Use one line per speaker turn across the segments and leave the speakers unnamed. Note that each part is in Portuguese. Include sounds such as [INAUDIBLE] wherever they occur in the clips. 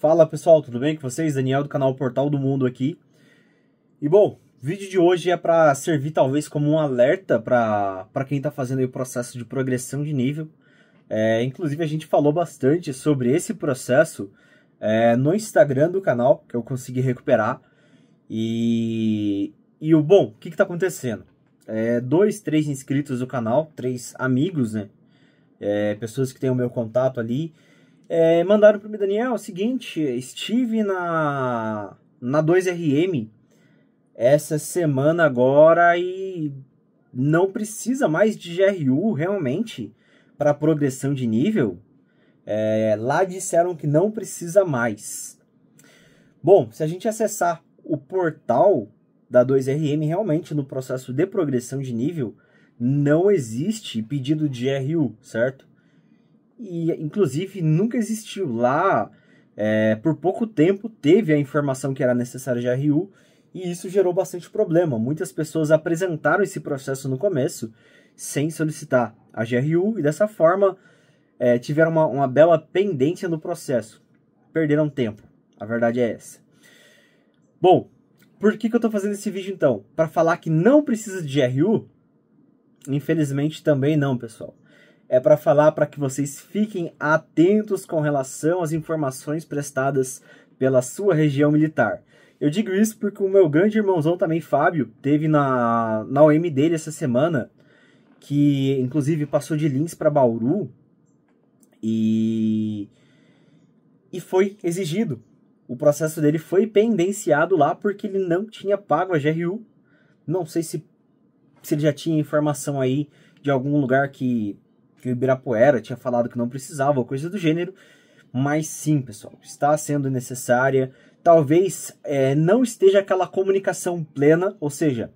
Fala pessoal, tudo bem com vocês? Daniel do canal Portal do Mundo aqui. E bom, o vídeo de hoje é para servir talvez como um alerta para quem está fazendo o processo de progressão de nível. É, inclusive a gente falou bastante sobre esse processo é, no Instagram do canal, que eu consegui recuperar. E, e o bom, o que está acontecendo? É, dois, três inscritos do canal, três amigos, né? É, pessoas que têm o meu contato ali, é, mandaram para o Daniel o seguinte: estive na, na 2RM essa semana agora e não precisa mais de GRU realmente para progressão de nível. É, lá disseram que não precisa mais. Bom, se a gente acessar o portal da 2RM, realmente no processo de progressão de nível, não existe pedido de GRU, certo? e inclusive nunca existiu lá. É, por pouco tempo teve a informação que era necessária de RU e isso gerou bastante problema. Muitas pessoas apresentaram esse processo no começo sem solicitar a GRU e dessa forma é, tiveram uma, uma bela pendência no processo. Perderam tempo. A verdade é essa. Bom, por que, que eu estou fazendo esse vídeo então? Para falar que não precisa de GRU? Infelizmente também não, pessoal é para falar para que vocês fiquem atentos com relação às informações prestadas pela sua região militar. Eu digo isso porque o meu grande irmãozão também, Fábio, teve na, na OM dele essa semana, que inclusive passou de Lins para Bauru e, e foi exigido. O processo dele foi pendenciado lá porque ele não tinha pago a GRU. Não sei se, se ele já tinha informação aí de algum lugar que que o Ibirapuera tinha falado que não precisava, ou coisa do gênero. Mas sim, pessoal, está sendo necessária. Talvez é, não esteja aquela comunicação plena, ou seja,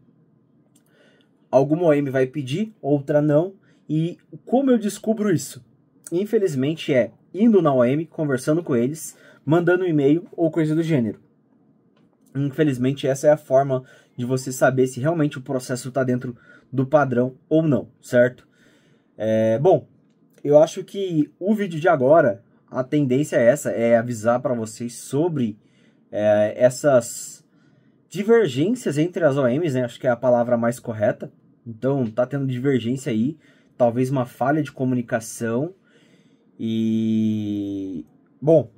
alguma OM vai pedir, outra não. E como eu descubro isso? Infelizmente é indo na OM, conversando com eles, mandando um e-mail ou coisa do gênero. Infelizmente, essa é a forma de você saber se realmente o processo está dentro do padrão ou não, certo? É, bom, eu acho que o vídeo de agora, a tendência é essa, é avisar para vocês sobre é, essas divergências entre as OMs, né? Acho que é a palavra mais correta. Então, tá tendo divergência aí, talvez uma falha de comunicação. E bom,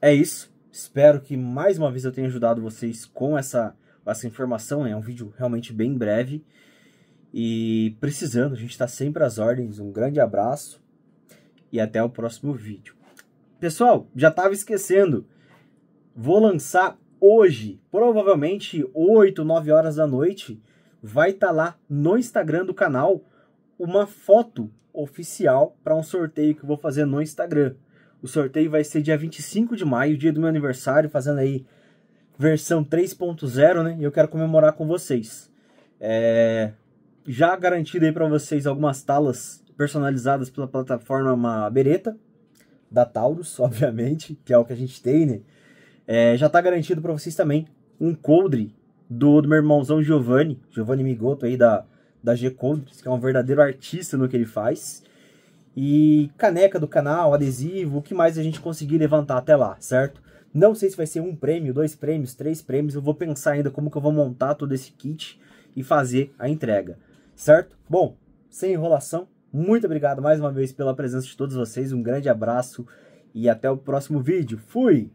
é isso. Espero que mais uma vez eu tenha ajudado vocês com essa essa informação, né? É um vídeo realmente bem breve. E precisando, a gente está sempre às ordens. Um grande abraço e até o próximo vídeo. Pessoal, já estava esquecendo. Vou lançar hoje, provavelmente 8, 9 horas da noite, vai estar tá lá no Instagram do canal uma foto oficial para um sorteio que eu vou fazer no Instagram. O sorteio vai ser dia 25 de maio, dia do meu aniversário, fazendo aí versão 3.0, né? E eu quero comemorar com vocês. É já garantido aí para vocês algumas talas personalizadas pela plataforma Bereta da Taurus, [LAUGHS] obviamente, que é o que a gente tem, né? É, já está garantido para vocês também um coldre do, do meu irmãozão Giovanni, Giovanni Migoto aí da, da G-Coldres, que é um verdadeiro artista no que ele faz. E caneca do canal, adesivo, o que mais a gente conseguir levantar até lá, certo? Não sei se vai ser um prêmio, dois prêmios, três prêmios, eu vou pensar ainda como que eu vou montar todo esse kit e fazer a entrega. Certo? Bom, sem enrolação, muito obrigado mais uma vez pela presença de todos vocês. Um grande abraço e até o próximo vídeo. Fui!